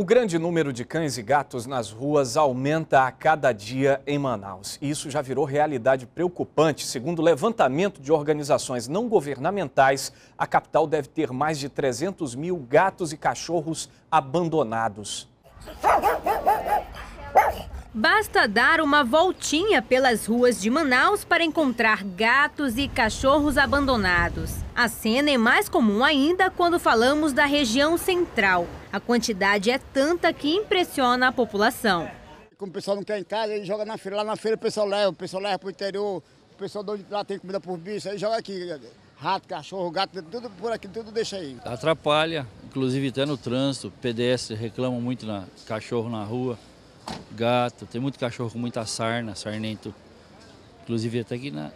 O grande número de cães e gatos nas ruas aumenta a cada dia em Manaus. E isso já virou realidade preocupante. Segundo o levantamento de organizações não governamentais, a capital deve ter mais de 300 mil gatos e cachorros abandonados. Basta dar uma voltinha pelas ruas de Manaus para encontrar gatos e cachorros abandonados. A cena é mais comum ainda quando falamos da região central. A quantidade é tanta que impressiona a população. Como o pessoal não quer em casa, ele joga na feira. Lá na feira o pessoal leva, o pessoal leva para o interior, o pessoal de lá tem comida por bicho, aí joga aqui. Rato, cachorro, gato, tudo por aqui, tudo deixa aí. Atrapalha, inclusive até no trânsito, pedestre reclamam muito na cachorro na rua gato, tem muito cachorro com muita sarna, sarnento. Inclusive até aqui na,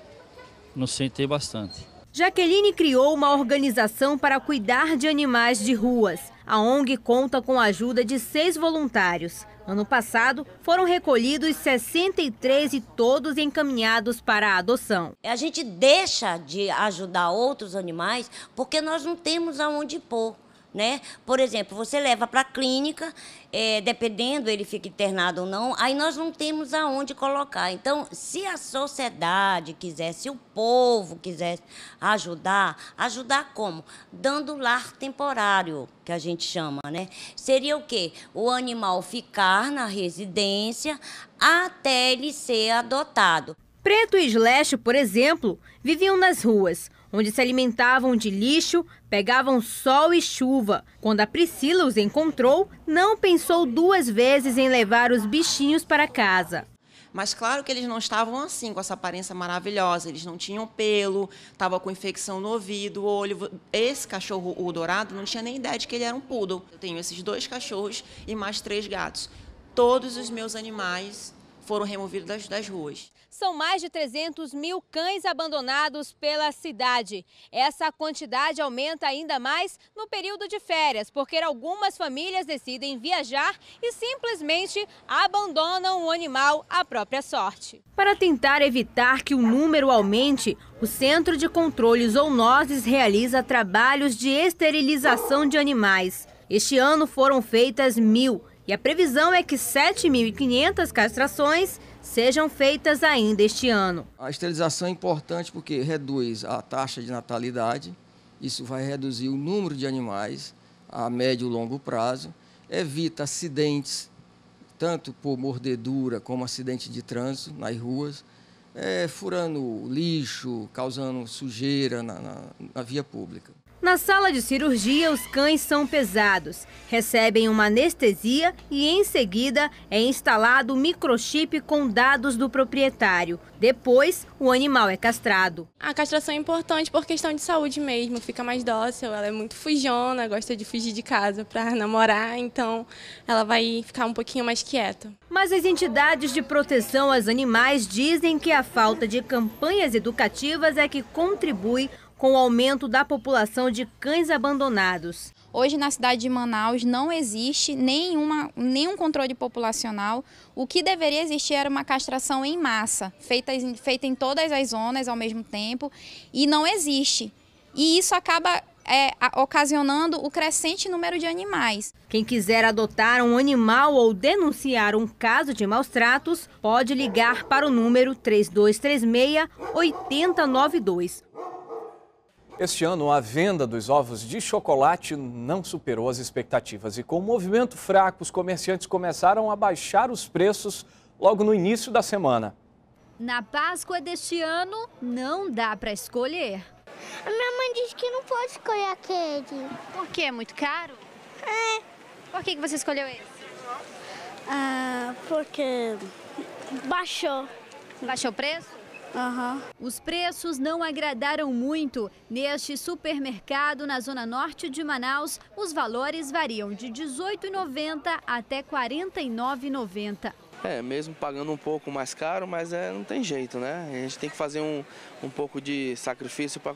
no centro tem bastante. Jaqueline criou uma organização para cuidar de animais de ruas. A ONG conta com a ajuda de seis voluntários. Ano passado, foram recolhidos 63 e todos encaminhados para a adoção. A gente deixa de ajudar outros animais porque nós não temos aonde pôr né? Por exemplo, você leva para a clínica, é, dependendo ele fica internado ou não, aí nós não temos aonde colocar. Então, se a sociedade quiser, se o povo quiser ajudar, ajudar como? Dando lar temporário, que a gente chama, né? Seria o quê? O animal ficar na residência até ele ser adotado. Preto e Slash, por exemplo, viviam nas ruas, onde se alimentavam de lixo, pegavam sol e chuva. Quando a Priscila os encontrou, não pensou duas vezes em levar os bichinhos para casa. Mas claro que eles não estavam assim, com essa aparência maravilhosa. Eles não tinham pelo, estava com infecção no ouvido, olho. Esse cachorro, o dourado, não tinha nem ideia de que ele era um poodle. Eu tenho esses dois cachorros e mais três gatos. Todos os meus animais foram removidos das, das ruas. São mais de 300 mil cães abandonados pela cidade. Essa quantidade aumenta ainda mais no período de férias, porque algumas famílias decidem viajar e simplesmente abandonam o animal à própria sorte. Para tentar evitar que o número aumente, o Centro de Controle Zoonoses realiza trabalhos de esterilização de animais. Este ano foram feitas mil. E a previsão é que 7.500 castrações sejam feitas ainda este ano. A esterilização é importante porque reduz a taxa de natalidade, isso vai reduzir o número de animais a médio e longo prazo, evita acidentes, tanto por mordedura como acidente de trânsito nas ruas, é, furando lixo, causando sujeira na, na, na via pública. Na sala de cirurgia, os cães são pesados, recebem uma anestesia e, em seguida, é instalado o microchip com dados do proprietário. Depois, o animal é castrado. A castração é importante por questão de saúde mesmo, fica mais dócil, ela é muito fujona, gosta de fugir de casa para namorar, então ela vai ficar um pouquinho mais quieta. Mas as entidades de proteção aos animais dizem que a falta de campanhas educativas é que contribui com o aumento da população de cães abandonados. Hoje na cidade de Manaus não existe nenhuma, nenhum controle populacional. O que deveria existir era uma castração em massa, feita, feita em todas as zonas ao mesmo tempo, e não existe. E isso acaba é, ocasionando o crescente número de animais. Quem quiser adotar um animal ou denunciar um caso de maus tratos, pode ligar para o número 3236 8092 este ano, a venda dos ovos de chocolate não superou as expectativas e, com o movimento fraco, os comerciantes começaram a baixar os preços logo no início da semana. Na Páscoa deste ano, não dá para escolher. A minha mãe disse que não pode escolher aquele. Por quê? É muito caro? É. Por que, que você escolheu esse? Ah, porque baixou. Baixou o preço? Uhum. Os preços não agradaram muito. Neste supermercado, na zona norte de Manaus, os valores variam de R$ 18,90 até R$ 49,90. É, mesmo pagando um pouco mais caro, mas é, não tem jeito, né? A gente tem que fazer um, um pouco de sacrifício para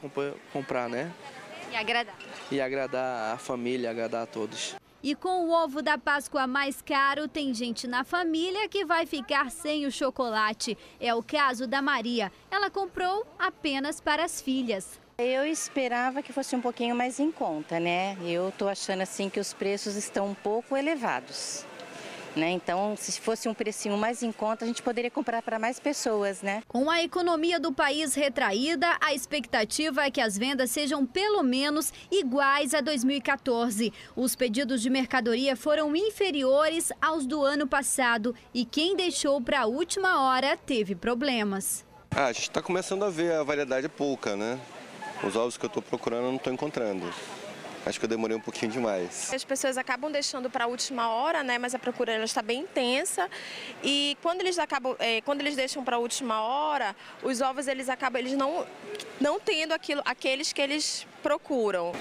comprar, né? E agradar. E agradar a família, agradar a todos. E com o ovo da Páscoa mais caro, tem gente na família que vai ficar sem o chocolate. É o caso da Maria. Ela comprou apenas para as filhas. Eu esperava que fosse um pouquinho mais em conta, né? Eu estou achando assim que os preços estão um pouco elevados. Né? Então, se fosse um precinho mais em conta, a gente poderia comprar para mais pessoas, né? Com a economia do país retraída, a expectativa é que as vendas sejam pelo menos iguais a 2014. Os pedidos de mercadoria foram inferiores aos do ano passado e quem deixou para a última hora teve problemas. Ah, a gente está começando a ver, a variedade é pouca, né? Os ovos que eu estou procurando eu não estou encontrando acho que eu demorei um pouquinho demais. As pessoas acabam deixando para a última hora, né? Mas a procura ela está bem intensa e quando eles acabam, é, quando eles deixam para a última hora, os ovos eles acabam, eles não não tendo aquilo, aqueles que eles procuram.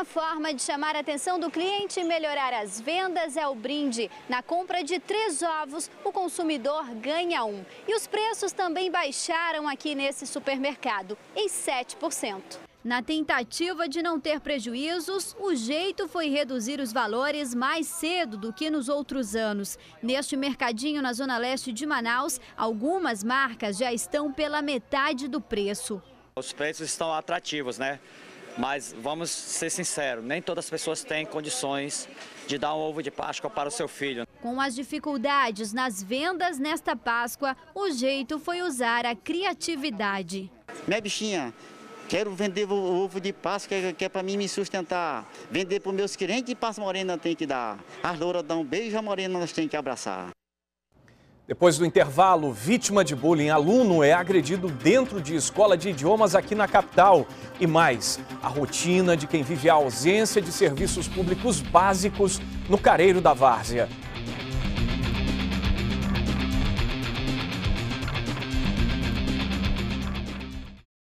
Uma forma de chamar a atenção do cliente e melhorar as vendas é o brinde. Na compra de três ovos, o consumidor ganha um. E os preços também baixaram aqui nesse supermercado, em 7%. Na tentativa de não ter prejuízos, o jeito foi reduzir os valores mais cedo do que nos outros anos. Neste mercadinho na zona leste de Manaus, algumas marcas já estão pela metade do preço. Os preços estão atrativos, né? Mas vamos ser sinceros, nem todas as pessoas têm condições de dar um ovo de Páscoa para o seu filho. Com as dificuldades nas vendas nesta Páscoa, o jeito foi usar a criatividade. Minha bichinha, quero vender o ovo de Páscoa que é, é para mim me sustentar. Vender para os meus clientes e Páscoa Morena tem que dar. As louras dão um beijo, a Morena nós tem que abraçar. Depois do intervalo, vítima de bullying, aluno é agredido dentro de escola de idiomas aqui na capital. E mais, a rotina de quem vive a ausência de serviços públicos básicos no careiro da várzea.